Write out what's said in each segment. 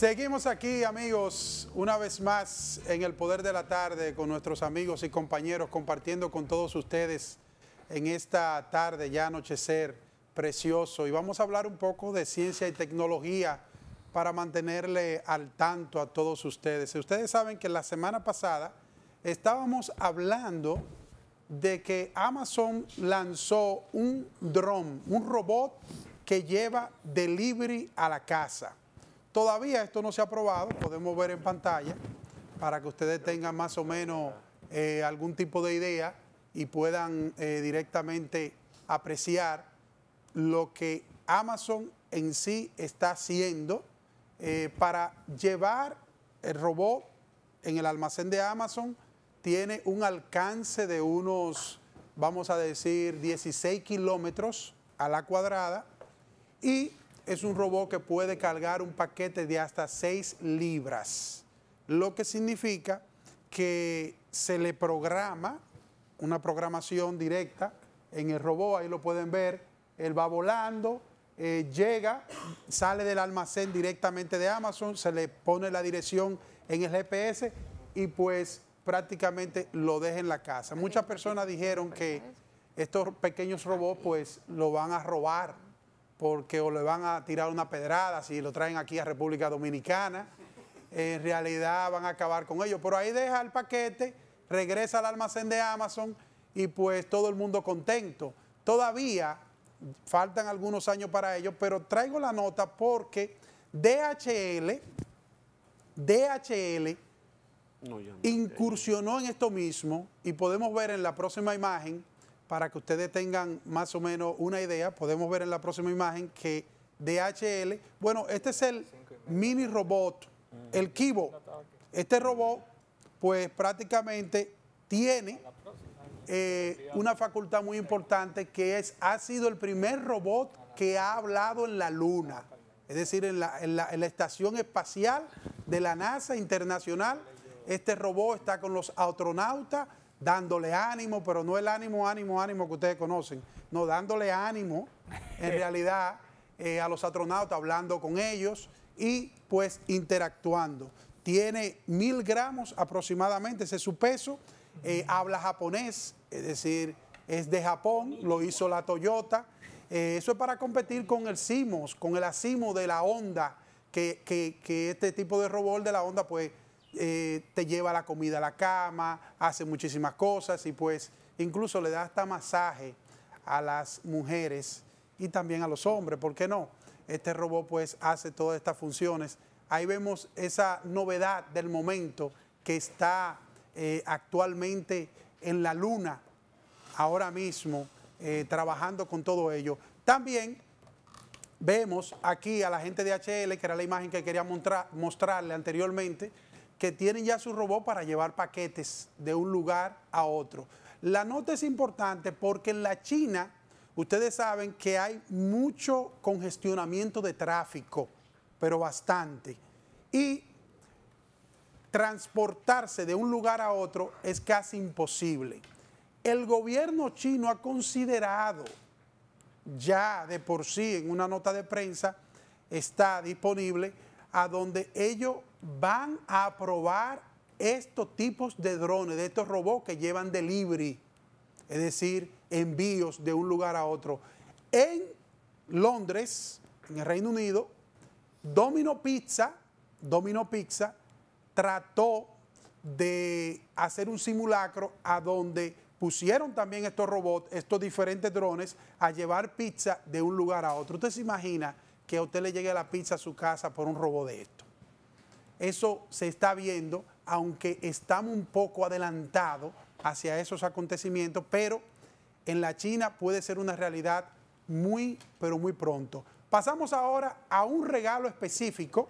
Seguimos aquí, amigos, una vez más en el Poder de la Tarde con nuestros amigos y compañeros compartiendo con todos ustedes en esta tarde ya anochecer precioso. Y vamos a hablar un poco de ciencia y tecnología para mantenerle al tanto a todos ustedes. Ustedes saben que la semana pasada estábamos hablando de que Amazon lanzó un dron, un robot que lleva delivery a la casa. Todavía esto no se ha probado, podemos ver en pantalla, para que ustedes tengan más o menos eh, algún tipo de idea y puedan eh, directamente apreciar lo que Amazon en sí está haciendo eh, para llevar el robot en el almacén de Amazon. Tiene un alcance de unos, vamos a decir, 16 kilómetros a la cuadrada y es un robot que puede cargar un paquete de hasta 6 libras, lo que significa que se le programa una programación directa en el robot, ahí lo pueden ver, él va volando, eh, llega, sale del almacén directamente de Amazon, se le pone la dirección en el GPS y pues prácticamente lo deja en la casa. Muchas personas dijeron que estos pequeños robots pues lo van a robar porque o le van a tirar una pedrada si lo traen aquí a República Dominicana. En realidad van a acabar con ellos. Pero ahí deja el paquete, regresa al almacén de Amazon y pues todo el mundo contento. Todavía faltan algunos años para ello, pero traigo la nota porque DHL, DHL incursionó en esto mismo y podemos ver en la próxima imagen para que ustedes tengan más o menos una idea, podemos ver en la próxima imagen que DHL, bueno, este es el mini robot, el Kibo. Este robot, pues prácticamente tiene eh, una facultad muy importante que es, ha sido el primer robot que ha hablado en la Luna, es decir, en la estación espacial de la NASA internacional. Este robot está con los astronautas dándole ánimo, pero no el ánimo, ánimo, ánimo que ustedes conocen, no, dándole ánimo en realidad eh, a los astronautas, hablando con ellos y pues interactuando. Tiene mil gramos aproximadamente, ese es su peso, eh, habla japonés, es decir, es de Japón, lo hizo la Toyota. Eh, eso es para competir con el CIMOS, con el ACIMO de la Honda, que, que este tipo de robot de la Honda pues eh, te lleva la comida a la cama, hace muchísimas cosas y pues incluso le da hasta masaje a las mujeres y también a los hombres, ¿por qué no? Este robot pues hace todas estas funciones. Ahí vemos esa novedad del momento que está eh, actualmente en la luna, ahora mismo, eh, trabajando con todo ello. También vemos aquí a la gente de HL, que era la imagen que quería mostrarle anteriormente, que tienen ya su robot para llevar paquetes de un lugar a otro. La nota es importante porque en la China, ustedes saben que hay mucho congestionamiento de tráfico, pero bastante. Y transportarse de un lugar a otro es casi imposible. El gobierno chino ha considerado ya de por sí en una nota de prensa, está disponible, a donde ellos van a aprobar estos tipos de drones, de estos robots que llevan delivery, es decir, envíos de un lugar a otro. En Londres, en el Reino Unido, Domino Pizza, Domino Pizza trató de hacer un simulacro a donde pusieron también estos robots, estos diferentes drones, a llevar pizza de un lugar a otro. Usted se imagina que a usted le llegue la pizza a su casa por un robot de esto. Eso se está viendo, aunque estamos un poco adelantados hacia esos acontecimientos, pero en la China puede ser una realidad muy, pero muy pronto. Pasamos ahora a un regalo específico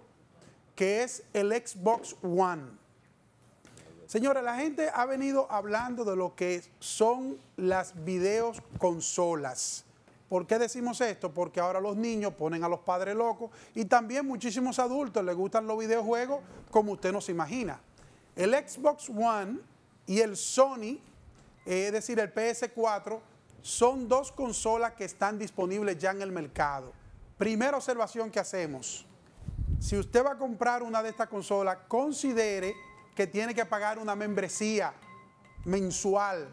que es el Xbox One. Señora, la gente ha venido hablando de lo que son las videoconsolas. ¿Por qué decimos esto? Porque ahora los niños ponen a los padres locos y también muchísimos adultos les gustan los videojuegos como usted nos imagina. El Xbox One y el Sony, eh, es decir, el PS4, son dos consolas que están disponibles ya en el mercado. Primera observación que hacemos. Si usted va a comprar una de estas consolas, considere que tiene que pagar una membresía mensual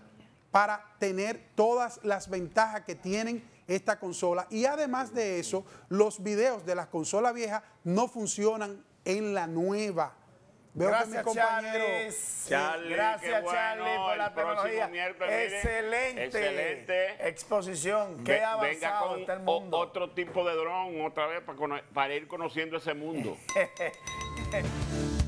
para tener todas las ventajas que tienen esta consola. Y además de eso, los videos de las consolas viejas no funcionan en la nueva. gracias, que compañero. gracias, Charlie, por la tecnología. Excelente, excelente. Exposición. Qué avanzado mundo. otro tipo de dron otra vez para ir conociendo ese mundo.